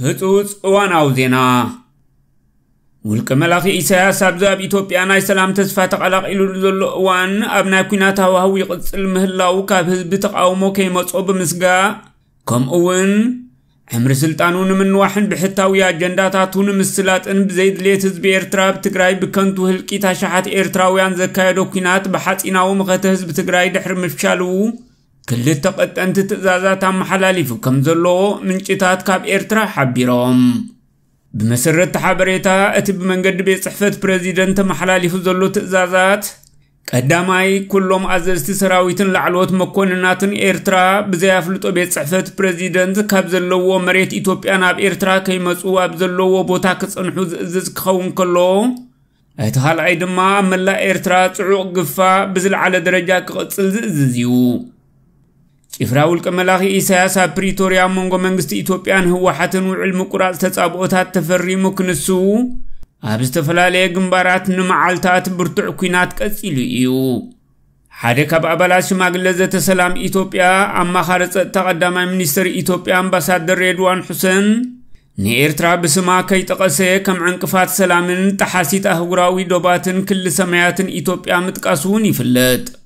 هتوت اوان او زينا ملك ملاخي إيسايا سابزاب إيتوبيا ناي سلام تسفا تقلق إلو لزولو اوان أبنا كنا تاوهوي قدسل مهلاو كابهز بتقعو موكي مطعو بمسقا كم اوان عمر سلطانون من واحن بحتاو يا جنداتاتون مسلات ان بزيد ليه تزبي ايرتراب تقرأي بكنتو هلكي تاشحات ايرتراويان زكايدو كنات بحات اناو مغتهز بتقرأي دحر مفشالو كل تقت أنت تزازات عم حلالي في كم زلو من شتات كاب إرترا حبيرهم بمسرة حبريتا أتب من قد بيصحفة بريزيدنت محلالي في فزلو تزازات قداماي كلهم أزلتي سراويتن لعلوت مكونناتن إرترا بزيافلتو بيصحفة بريزيدنت كاب زلو مريت إتوبيا ناب إرترا كي مسؤوا بزلو بوتاكس أنحوز أزز كخون كلو اتخال عيد ما ملا إرترا تعوق قفا بزل على درجة كغتسل زيو إفراول كملاخي إساياسا بريتوريا مونغو منغست إتوبيان هو حتن وعلم قرال تتابعوتات تفري مكنسو أبستفلا ليقن بارات نمعالتات برتع كينات كسيلو إيو حدك شماق لزة سلام إتوبيا أما خارج تقدم منستر إتوبيا أمباسادر ريدوان حسن نيرترا بسما كي تقسي كم عنقفات سلامن تحاسيت أهوراوي دوباتن كل سمياتن إتوبيا متقاسوني فلت